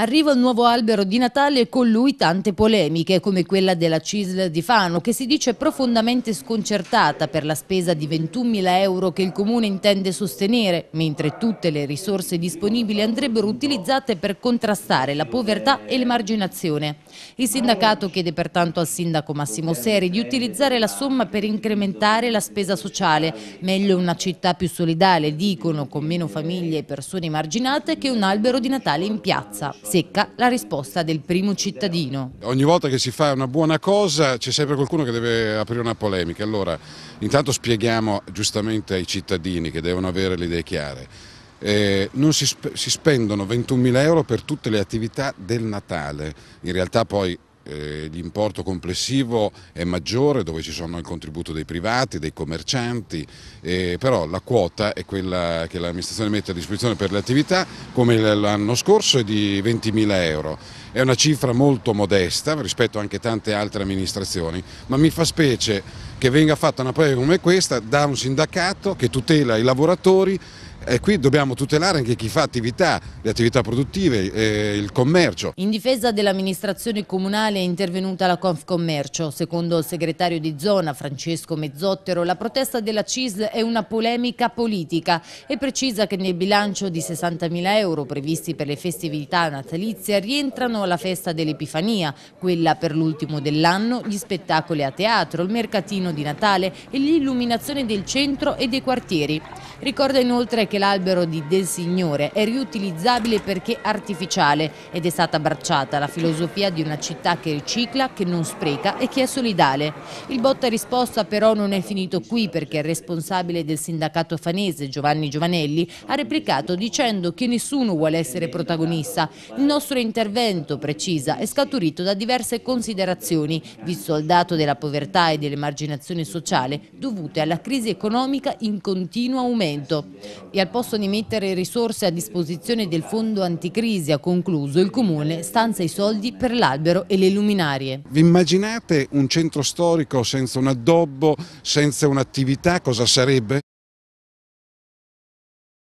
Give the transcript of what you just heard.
Arriva il nuovo albero di Natale e con lui tante polemiche, come quella della CISL di Fano, che si dice profondamente sconcertata per la spesa di 21.000 euro che il Comune intende sostenere, mentre tutte le risorse disponibili andrebbero utilizzate per contrastare la povertà e l'emarginazione. Il sindacato chiede pertanto al sindaco Massimo Seri di utilizzare la somma per incrementare la spesa sociale, meglio una città più solidale, dicono, con meno famiglie e persone emarginate, che un albero di Natale in piazza secca la risposta del primo cittadino. Ogni volta che si fa una buona cosa c'è sempre qualcuno che deve aprire una polemica, allora intanto spieghiamo giustamente ai cittadini che devono avere le idee chiare. Eh, non si, sp si spendono 21.000 euro per tutte le attività del Natale, in realtà poi eh, l'importo complessivo è maggiore dove ci sono il contributo dei privati, dei commercianti, eh, però la quota è quella che l'amministrazione mette a disposizione per le attività come l'anno scorso è di 20.000 euro. È una cifra molto modesta rispetto anche a tante altre amministrazioni, ma mi fa specie che venga fatta una prega come questa da un sindacato che tutela i lavoratori e qui dobbiamo tutelare anche chi fa attività, le attività produttive, eh, il commercio. In difesa dell'amministrazione comunale è intervenuta la Confcommercio. Secondo il segretario di zona Francesco Mezzottero, la protesta della CIS è una polemica politica e precisa che nel bilancio di 60.000 euro previsti per le festività natalizie rientrano la festa dell'Epifania, quella per l'ultimo dell'anno, gli spettacoli a teatro, il mercatino di Natale e l'illuminazione del centro e dei quartieri. Ricorda inoltre perché l'albero di Del Signore è riutilizzabile perché artificiale ed è stata abbracciata la filosofia di una città che ricicla, che non spreca e che è solidale. Il botta risposta però non è finito qui perché il responsabile del sindacato fanese Giovanni Giovanelli ha replicato dicendo che nessuno vuole essere protagonista. Il nostro intervento, precisa, è scaturito da diverse considerazioni, visto il dato della povertà e dell'emarginazione sociale dovute alla crisi economica in continuo aumento. E che al posto di mettere risorse a disposizione del fondo anticrisi, ha concluso, il Comune stanza i soldi per l'albero e le luminarie. Vi immaginate un centro storico senza un addobbo, senza un'attività, cosa sarebbe?